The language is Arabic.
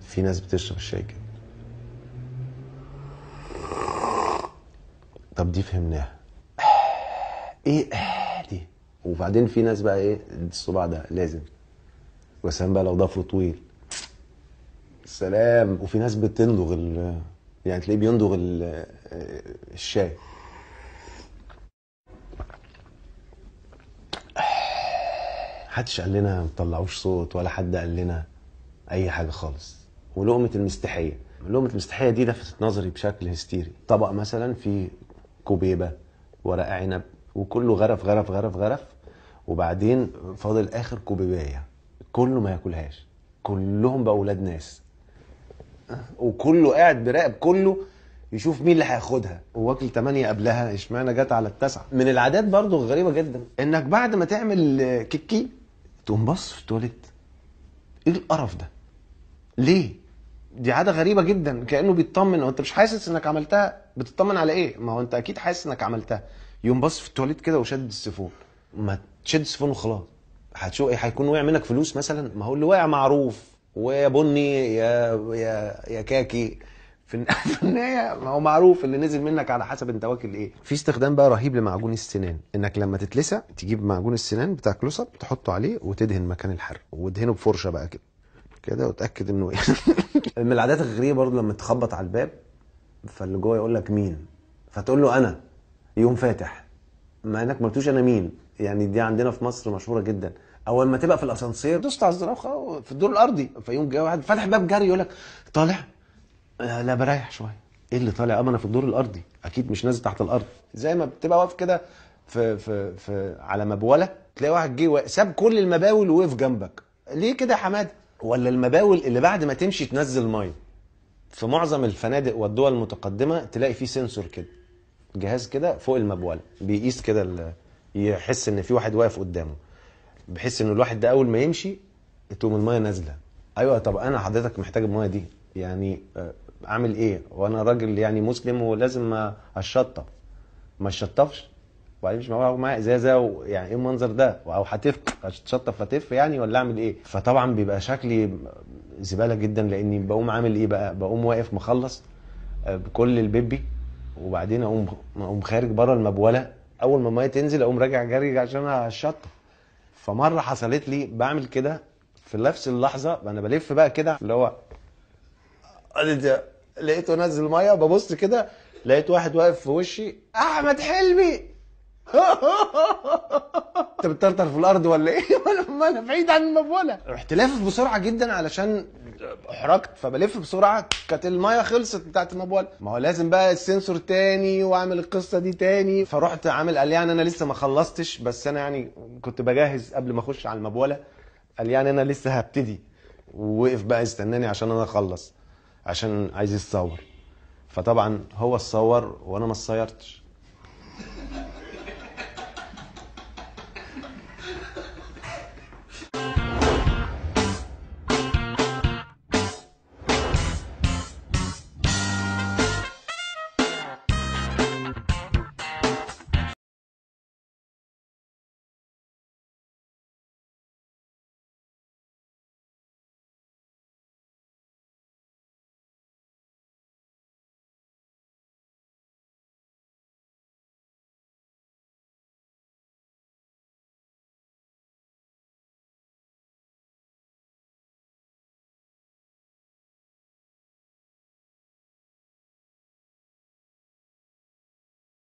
في ناس بتشرب الشاي كده طب دي فهمناها ايه دي وبعدين في ناس بقى ايه الصباع ده لازم وسام بقى لو ضفره طويل سلام وفي ناس بتندغ يعني تلاقيه بيندغ الشاي حدش قال لنا ما تطلعوش صوت ولا حد قال لنا اي حاجه خالص ولقمه المستحيه لقمه المستحيه دي لفتت نظري بشكل هستيري طبق مثلا فيه كوبيبه ورق عنب وكله غرف غرف غرف غرف وبعدين فاضل اخر كوبيبايه كله ما ياكلهاش كلهم بقى اولاد ناس وكله قاعد بيراقب كله يشوف مين اللي هياخدها واكل ثمانيه قبلها اشمعنى جت على التسعه من العادات برضو غريبه جدا انك بعد ما تعمل كيكي تقوم بص في التواليت ايه القرف ده ليه دي عاده غريبه جدا كانه بيطمن وانت مش حاسس انك عملتها بتطمن على ايه ما هو انت اكيد حاسس انك عملتها يقوم بص في التواليت كده وشد السيفون ما تشد السيفون وخلاص هتشوف ايه هيكون وقع منك فلوس مثلا ما هو اللي واقع معروف ويا بني يا يا يا كاكي في النهايه هو معروف اللي نزل منك على حسب انت واكل ايه في استخدام بقى رهيب لمعجون السنان انك لما تتلسع تجيب معجون السنان بتاع كلوسب تحطه عليه وتدهن مكان الحرق وتدهنه بفرشه بقى كده كده وتاكد انه ايه من العادات الغريبه برضه لما تخبط على الباب فاللي جوه يقول لك مين فتقول له انا يقوم فاتح ما انك ما قلتوش انا مين يعني دي عندنا في مصر مشهوره جدا اول ما تبقى في الاسانسير دوست على الزرافه في الدور الارضي فيقوم جاي واحد فتح باب جري يقول لك طالع آه، لا بريح شويه ايه اللي طالع اما انا في الدور الارضي اكيد مش نازل تحت الارض زي ما بتبقى واقف كده في في في على مبوله تلاقي واحد جه ساب كل المباول ووقف جنبك ليه كده يا حماده ولا المباول اللي بعد ما تمشي تنزل ميه في معظم الفنادق والدول المتقدمه تلاقي فيه سنسور كده جهاز كده فوق المبوله بيقيس كده يحس ان في واحد واقف قدامه بحس ان الواحد ده اول ما يمشي تقوم المايه نازله ايوه طب انا حضرتك محتاج المايه دي يعني آه، اعمل ايه وانا راجل يعني مسلم ولازم اشطف ما اشطفش وبعدين مش معايا معايا ازازه يعني ايه المنظر ده او هتف هتشطف هتف يعني ولا اعمل ايه فطبعا بيبقى شكلي زباله جدا لاني بقوم عامل ايه بقى بقوم واقف مخلص آه، بكل البيبي وبعدين اقوم اقوم خارج بره المبوله اول ما الميه تنزل اقوم راجع جري عشان الشط فمره حصلت لي بعمل كده في نفس اللحظه انا بلف بقى كده اللي هو لقيته نزل ميه ببص كده لقيت واحد واقف في وشي احمد حلمي انت بتطرطر في الارض ولا ايه؟ ما انا بعيد عن المبوله رحت لافف بسرعه جدا علشان احرجت فبلف بسرعه كانت المايه خلصت بتاعت المبوله ما هو لازم بقى السنسور تاني واعمل القصه دي تاني فرحت عامل قال يعني انا لسه ما خلصتش بس انا يعني كنت بجهز قبل ما اخش على المبوله قال يعني انا لسه هبتدي ووقف بقى يستناني عشان انا اخلص عشان عايز يتصور فطبعا هو اتصور وانا ما اتصيرتش